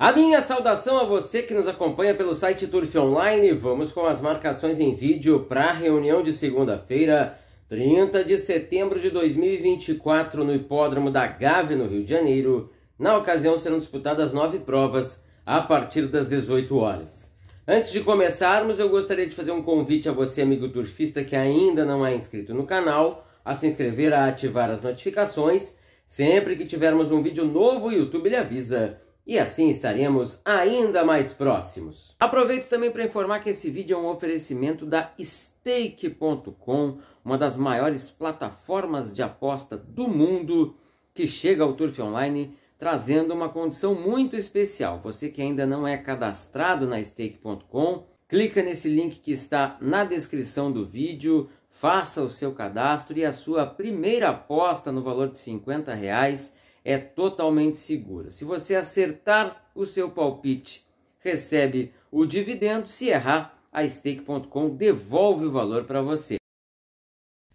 A minha saudação a você que nos acompanha pelo site Turf Online. Vamos com as marcações em vídeo para a reunião de segunda-feira, 30 de setembro de 2024, no Hipódromo da Gávea, no Rio de Janeiro. Na ocasião serão disputadas nove provas a partir das 18 horas. Antes de começarmos, eu gostaria de fazer um convite a você, amigo turfista que ainda não é inscrito no canal, a se inscrever, a ativar as notificações. Sempre que tivermos um vídeo novo, o YouTube lhe avisa e assim estaremos ainda mais próximos. Aproveito também para informar que esse vídeo é um oferecimento da Stake.com, uma das maiores plataformas de aposta do mundo que chega ao Turf Online trazendo uma condição muito especial. Você que ainda não é cadastrado na Stake.com, clica nesse link que está na descrição do vídeo, faça o seu cadastro e a sua primeira aposta no valor de 50 reais é totalmente segura. Se você acertar o seu palpite, recebe o dividendo. Se errar, a stake.com devolve o valor para você.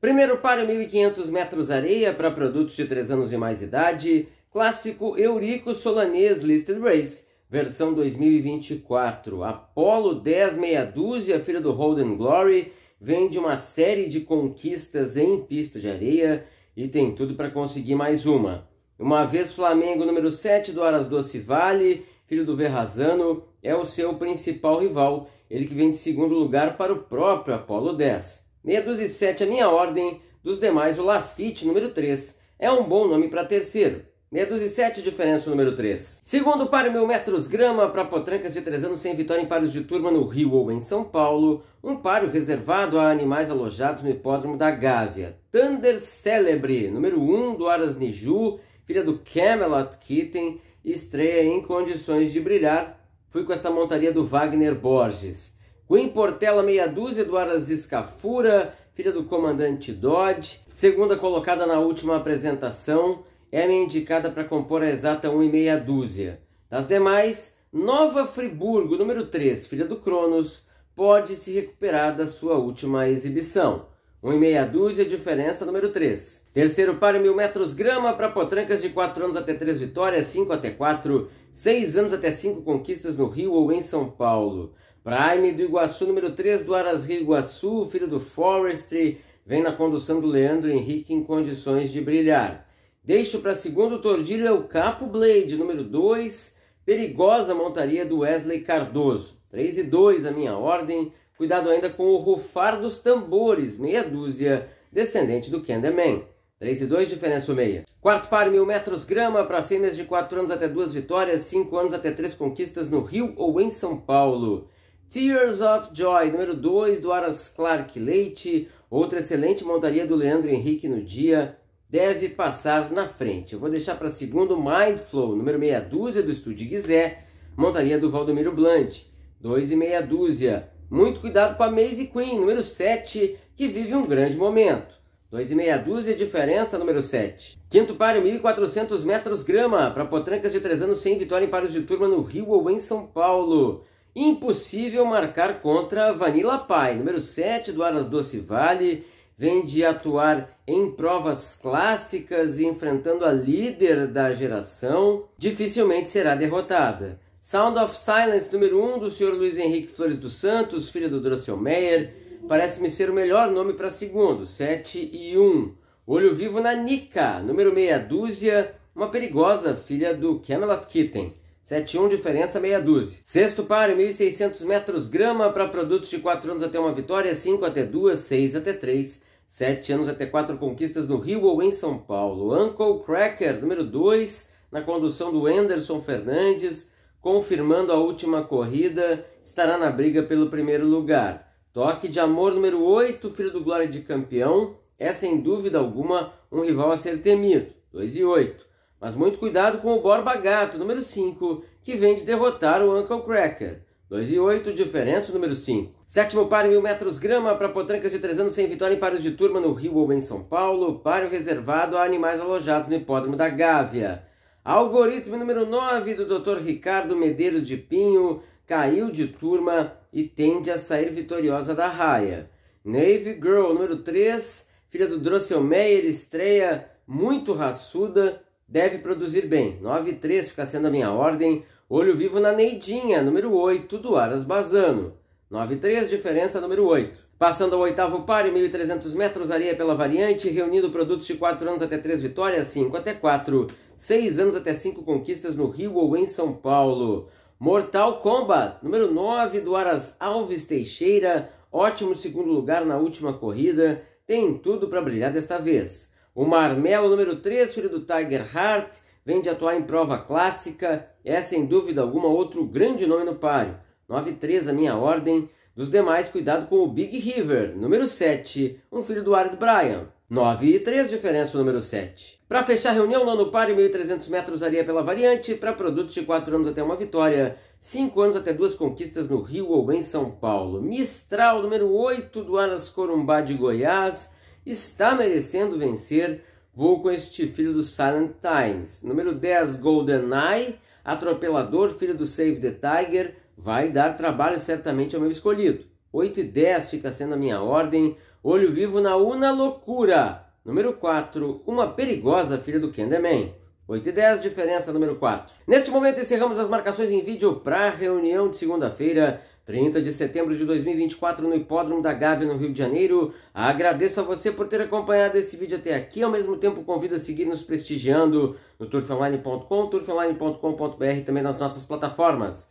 Primeiro para 1.500 metros areia para produtos de 3 anos e mais idade, clássico Eurico Solanês Listed Race, versão 2024. Apollo 10 meia dúzia, filha do Holden Glory, vem de uma série de conquistas em pista de areia e tem tudo para conseguir mais uma. Uma vez Flamengo número 7 do Aras Doce Vale, filho do Verrazano, é o seu principal rival, ele que vem de segundo lugar para o próprio Apolo 10. Meia dúzia e sete a minha ordem, dos demais o Lafite número 3, é um bom nome para terceiro. Meia dúzia e sete, diferença número 3. Segundo para mil metros grama para potrancas de 3 anos sem vitória em paros de turma no Rio ou em São Paulo. Um paro reservado a animais alojados no hipódromo da Gávea. Thunder Celebre, número 1 um, do Aras Niju, filha do Camelot Kitten, estreia em condições de brilhar. Fui com esta montaria do Wagner Borges. Queen Portela, meia dúzia, Eduardo Escafura, filha do comandante Dodge. Segunda colocada na última apresentação, é minha indicada para compor a exata 1 e meia dúzia. Das demais, Nova Friburgo, número 3, filha do Cronos, pode se recuperar da sua última exibição. 1 e meia dúzia, diferença número 3. Terceiro par, mil metros grama para potrancas de 4 anos até 3 vitórias, 5 até 4, 6 anos até 5 conquistas no Rio ou em São Paulo. Prime do Iguaçu, número 3 do Aras Rio Iguaçu, filho do Forestry, vem na condução do Leandro Henrique em condições de brilhar. Deixo para segundo tordilho é o Capo Blade, número 2, perigosa montaria do Wesley Cardoso. 3 e 2 a minha ordem, cuidado ainda com o rufar dos tambores, meia dúzia, descendente do Candyman. 3 e 2, diferença o meia. Quarto par, mil metros grama para fêmeas de 4 anos até 2 vitórias, 5 anos até 3 conquistas no Rio ou em São Paulo. Tears of Joy, número 2, do Aras Clark Leite. Outra excelente montaria do Leandro Henrique no dia. Deve passar na frente. Eu vou deixar para segundo Mind Flow, número meia dúzia do Estúdio Guizé. Montaria do Valdomiro Blunt, 2 e meia dúzia. Muito cuidado com a Maisie Queen, número 7, que vive um grande momento. 2 e meia dúzia, diferença número 7. Quinto páreo, 1.400 metros grama para potrancas de 3 anos sem vitória em pares de turma no Rio ou em São Paulo. Impossível marcar contra Vanilla Pai, número 7 do Aras Doce Vale. Vem de atuar em provas clássicas e enfrentando a líder da geração, dificilmente será derrotada. Sound of Silence, número 1 um, do senhor Luiz Henrique Flores dos Santos, filho do Drossel Meyer parece-me ser o melhor nome para segundo, 7 e 1. Olho vivo na Nika, número meia dúzia, uma perigosa filha do Camelot Kitten. 7-1, diferença meia dúzia. Sexto par, 1.600 metros grama para produtos de 4 anos até uma vitória, 5 até 2, 6 até 3, 7 anos até 4 conquistas no Rio ou em São Paulo. Uncle Cracker, número 2, na condução do Anderson Fernandes, confirmando a última corrida, estará na briga pelo primeiro lugar. Toque de amor número 8, filho do Glória de Campeão, é sem dúvida alguma um rival a ser temido, 2 e 8. Mas muito cuidado com o Borba Gato, número 5, que vem de derrotar o Uncle Cracker, 2 e 8, diferença número 5. Sétimo páreo, 1.000 metros grama para potrancas de 3 anos sem vitória em pares de turma no Rio ou em São Paulo. Páreo reservado a animais alojados no hipódromo da Gávea. Algoritmo número 9 do Dr. Ricardo Medeiros de Pinho caiu de turma e tende a sair vitoriosa da raia. Navy Girl, número 3, filha do Drossel estreia muito raçuda, deve produzir bem. 9 e 3 fica sendo a minha ordem. Olho Vivo na Neidinha, número 8, do Aras Bazano. 9 e 3, diferença número 8. Passando ao oitavo par, 1.300 metros, areia pela variante, reunindo produtos de 4 anos até 3 vitórias, 5 até 4, 6 anos até 5 conquistas no Rio ou em São Paulo. Mortal Kombat, número 9 do Aras Alves Teixeira, ótimo segundo lugar na última corrida, tem tudo para brilhar desta vez. O Marmelo, número 3, filho do Tiger Hart, vem de atuar em prova clássica, é sem dúvida alguma outro grande nome no páreo. 9-3 a minha ordem, dos demais, cuidado com o Big River. Número 7, um filho do Ard Bryan. 9 e 3, diferença número 7. Para fechar a reunião, par e 1.300 metros areia é pela variante. Para produtos de 4 anos até uma vitória. 5 anos até duas conquistas no Rio ou em São Paulo. Mistral, número 8, do Aras Corumbá de Goiás. Está merecendo vencer. Vou com este filho do Silent Times. Número 10, Golden Eye. Atropelador, filho do Save the Tiger. Vai dar trabalho certamente ao meu escolhido. 8 e 10 fica sendo a minha ordem. Olho vivo na Una Loucura. Número 4, uma perigosa filha do Kenderman. 8 e 10, diferença número 4. Neste momento encerramos as marcações em vídeo para a reunião de segunda-feira. 30 de setembro de 2024 no Hipódromo da Gávea, no Rio de Janeiro. Agradeço a você por ter acompanhado esse vídeo até aqui. Ao mesmo tempo, convido a seguir nos prestigiando no turfonline.com, turfonline.com.br e também nas nossas plataformas